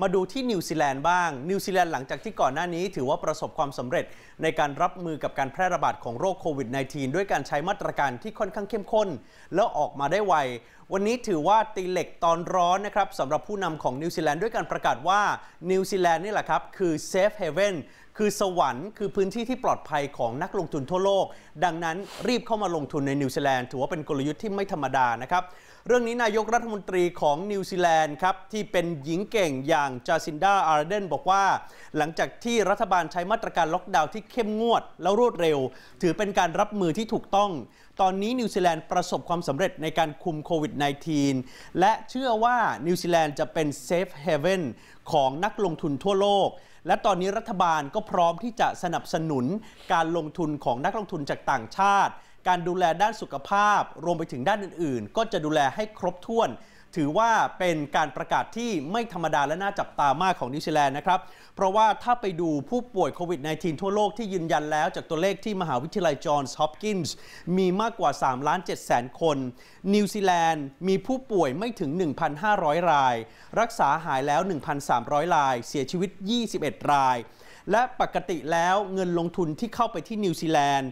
มาดูที่นิวซีแลนด์บ้างนิวซีแลนด์หลังจากที่ก่อนหน้านี้ถือว่าประสบความสำเร็จในการรับมือกับการแพร่ระบาดของโรคโควิด -19 ด้วยการใช้มาตรการที่ค่อนข้างเข้มข้น แล้วออกมาได้ไว วันนี้ถือว่าตีเหล็กตอนร้อนนะครับสำหรับผู้นำของนิวซีแลนด์ด้วยการประกาศว่านิวซีแลนด์นี่แหละครับ คือเซฟเฮเว่นคือสวรรค์คือพื้นที่ที่ปลอดภัยของนักลงทุนทั่วโลก ดังนั้นรีบเข้ามาลงทุนในนิวซีแลนด์ถือว่าเป็นกลยุทธ์ที่ไม่ธรรมดานะครับ เรื่องนี้นายกรัฐมนตรีของนิวซีแลนด์ครับ ที่เป็นหญิงเก่งอย่างจาซินดาอาร์เดนบอกว่า หลังจากที่รัฐบาลใช้มาตรการล็อกดาวน์ที่เข้มงวดแล้วรวดเร็ว ถือเป็นการรับมือที่ถูกต้อง ตอนนี้นิวซีแลนด์ประสบความสำเร็จในการคุมโควิด -19 และเชื่อว่านิวซีแลนด์จะเป็นเซฟเฮเว่นของนักลงทุนทั่วโลก และตอนนี้รัฐบาลก็พร้อมที่จะสนับสนุนการลงทุนของนักลงทุนจากต่างชาติ การดูแลด้านสุขภาพ รวมไปถึงด้านอื่น ๆ ก็จะดูแลให้ครบถ้วนถือว่าเป็นการประกาศที่ไม่ธรรมดาและน่าจับตามากของนิวซีแลนด์นะครับ เพราะว่าถ้าไปดูผู้ป่วยโควิด -19 ทั่วโลกที่ยืนยันแล้ว จากตัวเลขที่มหาวิทยาลัยจอห์นส์ฮอปกินส์มีมากกว่า3ล้าน7แสนคนนิวซีแลนด์มีผู้ป่วยไม่ถึง 1,500 ราย รักษาหายแล้ว 1,300ราย เสียชีวิต 21 ราย และปกติแล้วเงินลงทุนที่เข้าไปที่นิวซีแลนด์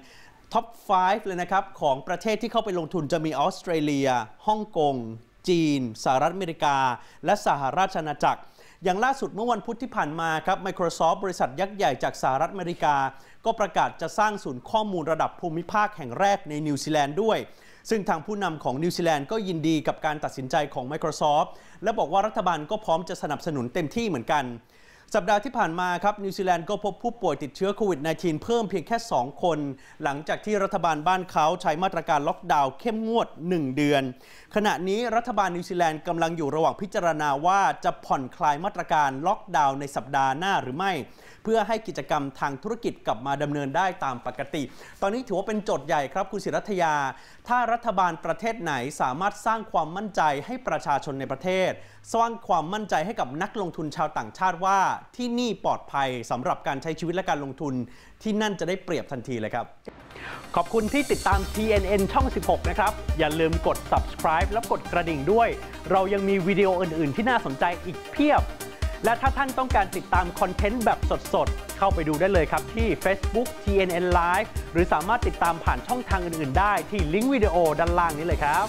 ท็อป5เลยนะครับของประเทศที่เข้าไปลงทุนจะมีออสเตรเลียฮ่องกงจีนสหรัฐอเมริกา และสหราชอาณาจักร อย่างล่าสุดเมื่อวันพุธที่ผ่านมาครับ Microsoft บริษัทยักษ์ใหญ่จากสหรัฐอเมริกาก็ประกาศจะสร้างศูนย์ข้อมูลระดับภูมิภาคแห่งแรกในนิวซีแลนด์ด้วย ซึ่งทางผู้นำของนิวซีแลนด์ก็ยินดีกับการตัดสินใจของ Microsoft และบอกว่ารัฐบาลก็พร้อมจะสนับสนุนเต็มที่เหมือนกันสัปดาห์ที่ผ่านมาครับนิวซีแลนด์ก็พบผู้ป่วยติดเชื้อโควิด -19 เพิ่มเพียงแค่ 2 คน หลังจากที่รัฐบาลบ้านเขาใช้มาตรการล็อกดาวน์เข้มงวด 1 เดือน ขณะนี้รัฐบาลนิวซีแลนด์กำลังอยู่ระหว่างพิจารณาว่าจะผ่อนคลายมาตรการล็อกดาวน์ในสัปดาห์หน้าหรือไม่ เพื่อให้กิจกรรมทางธุรกิจกลับมาดำเนินได้ตามปกติ ตอนนี้ถือว่าเป็นโจทย์ใหญ่ครับ คุณศิรัทยา ถ้ารัฐบาลประเทศไหนสามารถสร้างความมั่นใจให้ประชาชนในประเทศ สร้างความมั่นใจให้กับนักลงทุนชาวต่างชาติว่าที่นี่ปลอดภัยสำหรับการใช้ชีวิตและการลงทุน ที่นั่นจะได้เปรียบทันทีเลยครับ ขอบคุณที่ติดตาม TNN ช่อง 16 นะครับ อย่าลืมกด subscribe และกดกระดิ่งด้วย เรายังมีวิดีโอ อื่น ๆ ที่น่าสนใจอีกเพียบ และถ้าท่านต้องการติดตามคอนเทนต์แบบสด ๆ เข้าไปดูได้เลยครับที่ Facebook TNN Live หรือสามารถติดตามผ่านช่องทางอื่น ๆ ได้ที่ลิงก์วิดีโอด้านล่างนี้เลยครับ